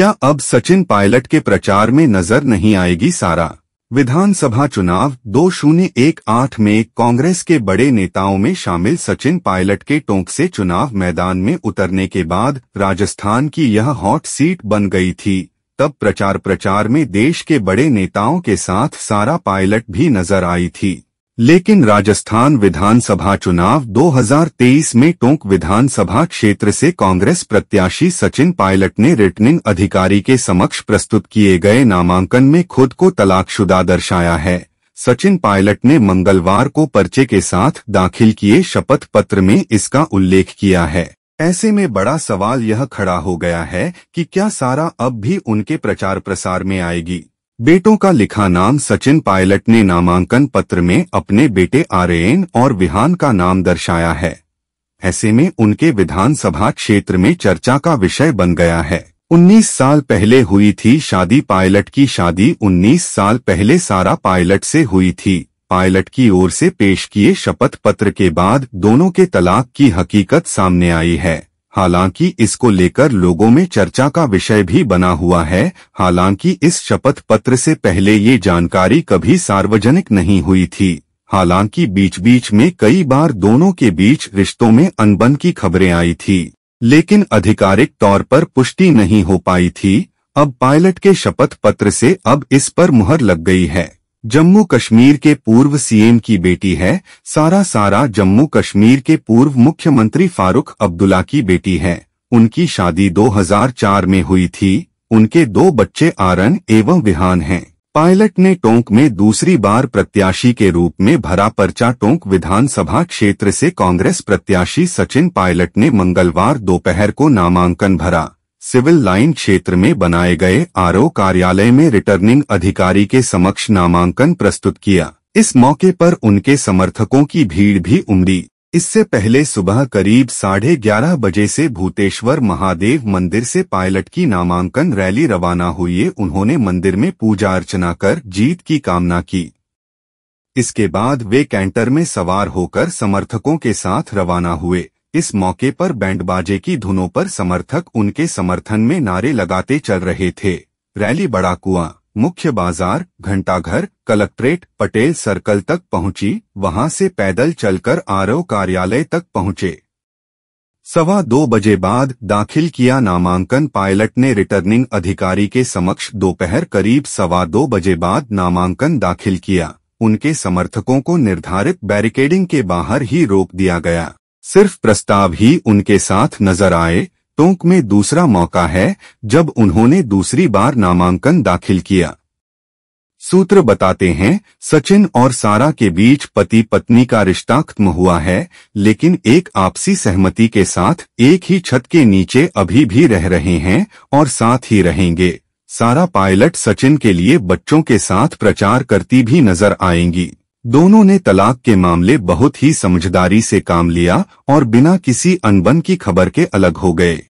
क्या अब सचिन पायलट के प्रचार में नजर नहीं आएगी सारा विधानसभा चुनाव दो शून्य एक आठ में कांग्रेस के बड़े नेताओं में शामिल सचिन पायलट के टोंक से चुनाव मैदान में उतरने के बाद राजस्थान की यह हॉट सीट बन गई थी तब प्रचार प्रचार में देश के बड़े नेताओं के साथ सारा पायलट भी नजर आई थी लेकिन राजस्थान विधानसभा चुनाव 2023 में टोंक विधानसभा क्षेत्र से कांग्रेस प्रत्याशी सचिन पायलट ने रिटर्निंग अधिकारी के समक्ष प्रस्तुत किए गए नामांकन में खुद को तलाकशुदा दर्शाया है सचिन पायलट ने मंगलवार को पर्चे के साथ दाखिल किए शपथ पत्र में इसका उल्लेख किया है ऐसे में बड़ा सवाल यह खड़ा हो गया है कि क्या सारा अब भी उनके प्रचार प्रसार में आएगी बेटों का लिखा नाम सचिन पायलट ने नामांकन पत्र में अपने बेटे आर्यन और विहान का नाम दर्शाया है ऐसे में उनके विधानसभा क्षेत्र में चर्चा का विषय बन गया है 19 साल पहले हुई थी शादी पायलट की शादी 19 साल पहले सारा पायलट से हुई थी पायलट की ओर से पेश किए शपथ पत्र के बाद दोनों के तलाक की हकीकत सामने आई है हालांकि इसको लेकर लोगों में चर्चा का विषय भी बना हुआ है हालांकि इस शपथ पत्र से पहले ये जानकारी कभी सार्वजनिक नहीं हुई थी हालांकि बीच बीच में कई बार दोनों के बीच रिश्तों में अनबन की खबरें आई थी लेकिन आधिकारिक तौर पर पुष्टि नहीं हो पाई थी अब पायलट के शपथ पत्र से अब इस पर मुहर लग गई है जम्मू कश्मीर के पूर्व सीएम की बेटी है सारा सारा जम्मू कश्मीर के पूर्व मुख्यमंत्री फारूक अब्दुल्ला की बेटी है उनकी शादी 2004 में हुई थी उनके दो बच्चे आरन एवं विहान हैं पायलट ने टोंक में दूसरी बार प्रत्याशी के रूप में भरा पर्चा टोंक विधानसभा क्षेत्र से कांग्रेस प्रत्याशी सचिन पायलट ने मंगलवार दोपहर को नामांकन भरा सिविल लाइन क्षेत्र में बनाए गए आरओ कार्यालय में रिटर्निंग अधिकारी के समक्ष नामांकन प्रस्तुत किया इस मौके पर उनके समर्थकों की भीड़ भी उमड़ी इससे पहले सुबह करीब साढ़े ग्यारह बजे से भूतेश्वर महादेव मंदिर से पायलट की नामांकन रैली रवाना हुई उन्होंने मंदिर में पूजा अर्चना कर जीत की कामना की इसके बाद वे कैंटर में सवार होकर समर्थकों के साथ रवाना हुए इस मौके पर बैंडबाजे की धुनों पर समर्थक उनके समर्थन में नारे लगाते चल रहे थे रैली बड़ा कुआ मुख्य बाजार घंटाघर कलेक्ट्रेट पटेल सर्कल तक पहुंची वहां से पैदल चलकर आरओ कार्यालय तक पहुंचे सवा दो बजे बाद दाखिल किया नामांकन पायलट ने रिटर्निंग अधिकारी के समक्ष दोपहर करीब सवा दो बजे बाद नामांकन दाखिल किया उनके समर्थकों को निर्धारित बैरिकेडिंग के बाहर ही रोक दिया गया सिर्फ प्रस्ताव ही उनके साथ नजर आए टोंक में दूसरा मौका है जब उन्होंने दूसरी बार नामांकन दाखिल किया सूत्र बताते हैं सचिन और सारा के बीच पति पत्नी का रिश्ता खत्म हुआ है लेकिन एक आपसी सहमति के साथ एक ही छत के नीचे अभी भी रह रहे हैं और साथ ही रहेंगे सारा पायलट सचिन के लिए बच्चों के साथ प्रचार करती भी नजर आएंगी दोनों ने तलाक के मामले बहुत ही समझदारी से काम लिया और बिना किसी अनबन की खबर के अलग हो गए